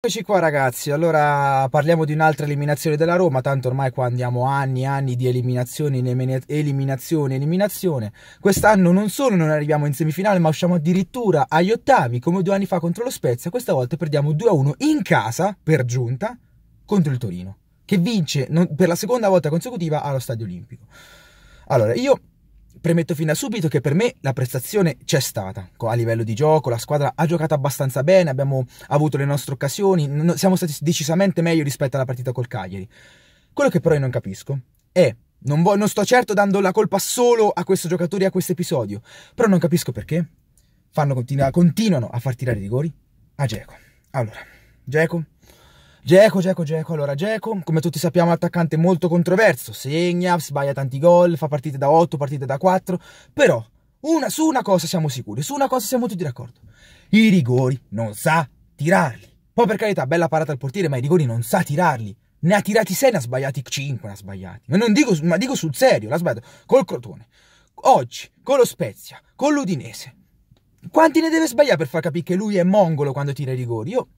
Eccoci qua ragazzi, allora parliamo di un'altra eliminazione della Roma, tanto ormai qua andiamo anni e anni di eliminazione, eliminazione, eliminazione. Quest'anno non solo non arriviamo in semifinale, ma usciamo addirittura agli ottavi, come due anni fa contro lo Spezia, questa volta perdiamo 2-1 in casa, per giunta, contro il Torino, che vince per la seconda volta consecutiva allo Stadio Olimpico. Allora, io Premetto fin da subito che per me la prestazione c'è stata, a livello di gioco la squadra ha giocato abbastanza bene, abbiamo avuto le nostre occasioni, siamo stati decisamente meglio rispetto alla partita col Cagliari. Quello che però io non capisco è, non, non sto certo dando la colpa solo a questo giocatore e a questo episodio, però non capisco perché fanno, continu continuano a far tirare i rigori a Geco. Allora, Geco Geco, Geco, Geco. Allora, Geco, come tutti sappiamo, è un attaccante molto controverso. Segna, sbaglia tanti gol, fa partite da 8, partite da 4. Però, una, su una cosa siamo sicuri, su una cosa siamo tutti d'accordo. I rigori non sa tirarli. Poi, per carità, bella parata al portiere, ma i rigori non sa tirarli. Ne ha tirati 6, ne ha sbagliati 5, ne ha sbagliati. Ma non dico, ma dico sul serio, l'ha sbagliato. Col Crotone. Oggi, con lo Spezia, con l'Udinese. Quanti ne deve sbagliare per far capire che lui è mongolo quando tira i rigori? Io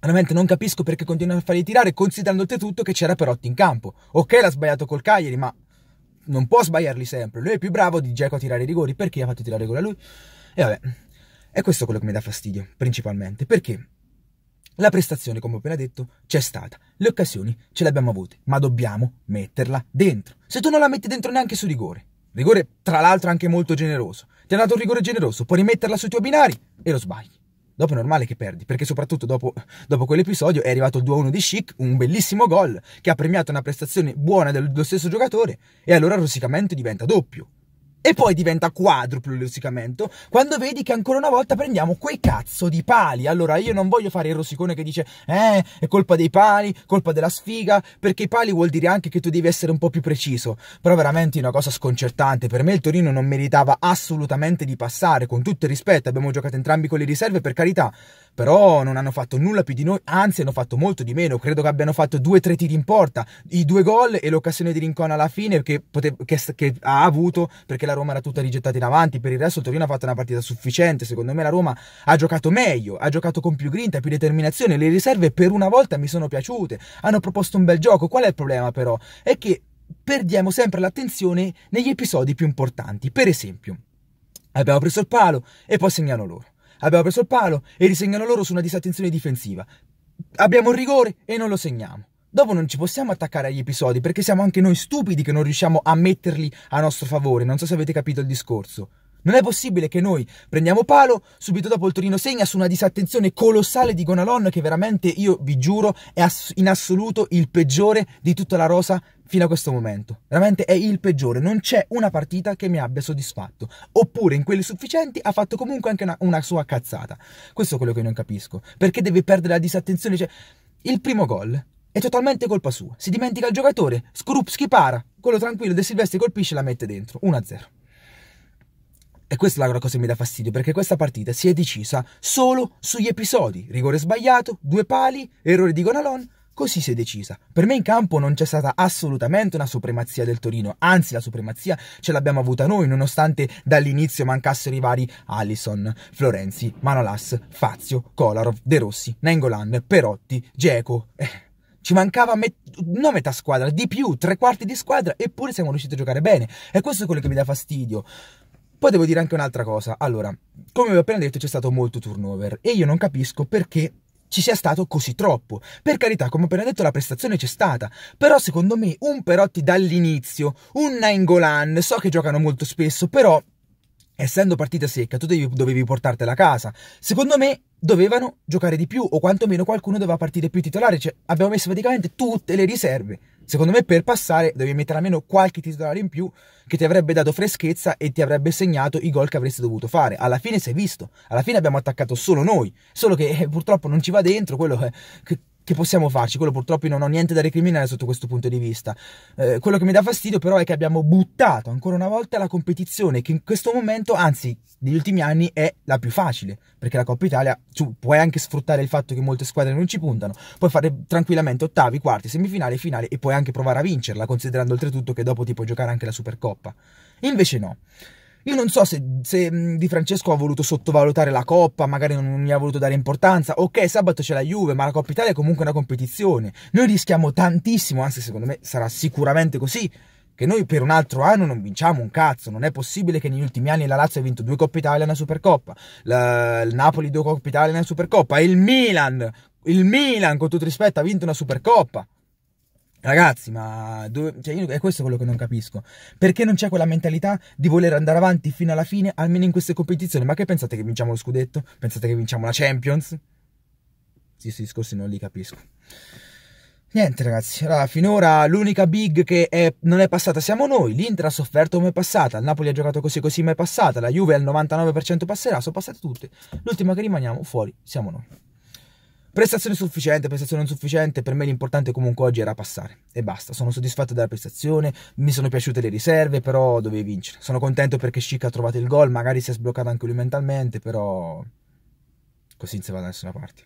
Veramente non capisco perché continua a fargli tirare, considerando oltretutto che c'era Perotti in campo. Ok, l'ha sbagliato col Cagliari, ma non può sbagliarli sempre. Lui è più bravo di Geco a tirare i rigori, perché ha fatto tirare i rigori a lui? E vabbè, è questo quello che mi dà fastidio, principalmente, perché la prestazione, come ho appena detto, c'è stata. Le occasioni ce le abbiamo avute, ma dobbiamo metterla dentro. Se tu non la metti dentro neanche su rigore, rigore tra l'altro anche molto generoso, ti ha dato un rigore generoso, puoi rimetterla sui tuoi binari e lo sbagli dopo è normale che perdi, perché soprattutto dopo, dopo quell'episodio è arrivato il 2-1 di Chic, un bellissimo gol che ha premiato una prestazione buona dello stesso giocatore e allora rossicamente diventa doppio. E poi diventa quadruplo il rosicamento quando vedi che ancora una volta prendiamo quei cazzo di pali. Allora io non voglio fare il rosicone che dice eh, è colpa dei pali, colpa della sfiga, perché i pali vuol dire anche che tu devi essere un po' più preciso. Però veramente è una cosa sconcertante. Per me il Torino non meritava assolutamente di passare, con tutto il rispetto. Abbiamo giocato entrambi con le riserve, per carità però non hanno fatto nulla più di noi, anzi hanno fatto molto di meno, credo che abbiano fatto due o tre tiri in porta, i due gol e l'occasione di Rincon alla fine che, potev- che, che, ha avuto perché la Roma era tutta rigettata in avanti, per il resto il Torino ha fatto una partita sufficiente, secondo me la Roma ha giocato meglio, ha giocato con più grinta, più determinazione, le riserve per una volta mi sono piaciute, hanno proposto un bel gioco, qual è il problema però? È che perdiamo sempre l'attenzione negli episodi più importanti, per esempio abbiamo preso il palo e poi segnano loro. Abbiamo preso il palo e risegnano loro su una disattenzione difensiva. Abbiamo il rigore e non lo segniamo. Dopo non ci possiamo attaccare agli episodi perché siamo anche noi stupidi che non riusciamo a metterli a nostro favore. Non so se avete capito il discorso. Non è possibile che noi prendiamo palo, subito dopo il Torino segna su una disattenzione colossale di Gonalon che veramente, io vi giuro, è ass in assoluto il peggiore di tutta la rosa fino a questo momento. Veramente è il peggiore, non c'è una partita che mi abbia soddisfatto. Oppure in quelli sufficienti ha fatto comunque anche una, una sua cazzata. Questo è quello che non capisco. Perché deve perdere la disattenzione? Cioè, il primo gol è totalmente colpa sua. Si dimentica il giocatore, Skrupski para, quello tranquillo De Silvestri colpisce e la mette dentro. 1-0. E questa è la cosa che mi dà fastidio, perché questa partita si è decisa solo sugli episodi. Rigore sbagliato, due pali, errore di Gonalon, così si è decisa. Per me in campo non c'è stata assolutamente una supremazia del Torino, anzi la supremazia ce l'abbiamo avuta noi, nonostante dall'inizio mancassero i vari Allison, Florenzi, Manolas, Fazio, Kolarov, De Rossi, Nengolan, Perotti, Geco. Eh, ci mancava met non metà squadra, di più, tre quarti di squadra, eppure siamo riusciti a giocare bene. E questo è quello che mi dà fastidio. Poi devo dire anche un'altra cosa. Allora, come vi ho appena detto, c'è stato molto turnover e io non capisco perché ci sia stato così troppo. Per carità, come ho appena detto, la prestazione c'è stata. Però secondo me un Perotti dall'inizio, un Nangolan, so che giocano molto spesso, però essendo partita secca tu devi, dovevi portartela a casa. Secondo me dovevano giocare di più o quantomeno qualcuno doveva partire più titolare. Cioè, abbiamo messo praticamente tutte le riserve. Secondo me per passare devi mettere almeno qualche titolare in più che ti avrebbe dato freschezza e ti avrebbe segnato i gol che avresti dovuto fare. Alla fine si è visto, alla fine abbiamo attaccato solo noi, solo che eh, purtroppo non ci va dentro quello che, che che possiamo farci? Quello purtroppo io non ho niente da recriminare sotto questo punto di vista. Eh, quello che mi dà fastidio però è che abbiamo buttato ancora una volta la competizione che in questo momento, anzi negli ultimi anni, è la più facile, perché la Coppa Italia tu puoi anche sfruttare il fatto che molte squadre non ci puntano, puoi fare tranquillamente ottavi, quarti, semifinali, finali e puoi anche provare a vincerla, considerando oltretutto che dopo ti puoi giocare anche la Supercoppa. Invece no. Io non so se, se, Di Francesco ha voluto sottovalutare la Coppa, magari non gli ha voluto dare importanza. Ok, sabato c'è la Juve, ma la Coppa Italia è comunque una competizione. Noi rischiamo tantissimo, anzi secondo me sarà sicuramente così, che noi per un altro anno non vinciamo un cazzo. Non è possibile che negli ultimi anni la Lazio ha vinto due Coppa Italia e una Supercoppa, la, il Napoli due Coppa Italia e una Supercoppa, e il Milan, il Milan con tutto rispetto ha vinto una Supercoppa. Ragazzi, ma dove, cioè io, è questo quello che non capisco. Perché non c'è quella mentalità di voler andare avanti fino alla fine, almeno in queste competizioni? Ma che pensate che vinciamo lo scudetto? Pensate che vinciamo la Champions? Sì, sì, discorsi non li capisco. Niente ragazzi, allora, finora l'unica big che è, non è passata siamo noi, l'Inter ha sofferto come è passata, il Napoli ha giocato così così ma è passata, la Juve al 99% passerà, sono passate tutte, l'ultima che rimaniamo fuori siamo noi. Prestazione sufficiente, prestazione non sufficiente, per me l'importante comunque oggi era passare e basta. Sono soddisfatto della prestazione, mi sono piaciute le riserve, però dovevi vincere. Sono contento perché Schick ha trovato il gol, magari si è sbloccato anche lui mentalmente, però così non si va da nessuna parte.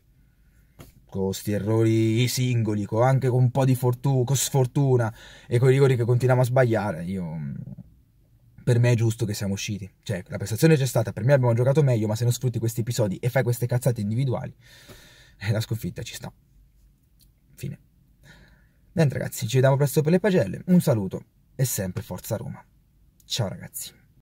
Con questi errori singoli, con anche con un po' di con sfortuna e con i rigori che continuiamo a sbagliare, io per me è giusto che siamo usciti. Cioè, la prestazione c'è stata, per me abbiamo giocato meglio, ma se non sfrutti questi episodi e fai queste cazzate individuali, eh, la sconfitta ci sta. Fine. Bene ragazzi, ci vediamo presto per le pagelle, un saluto e sempre forza Roma. Ciao ragazzi.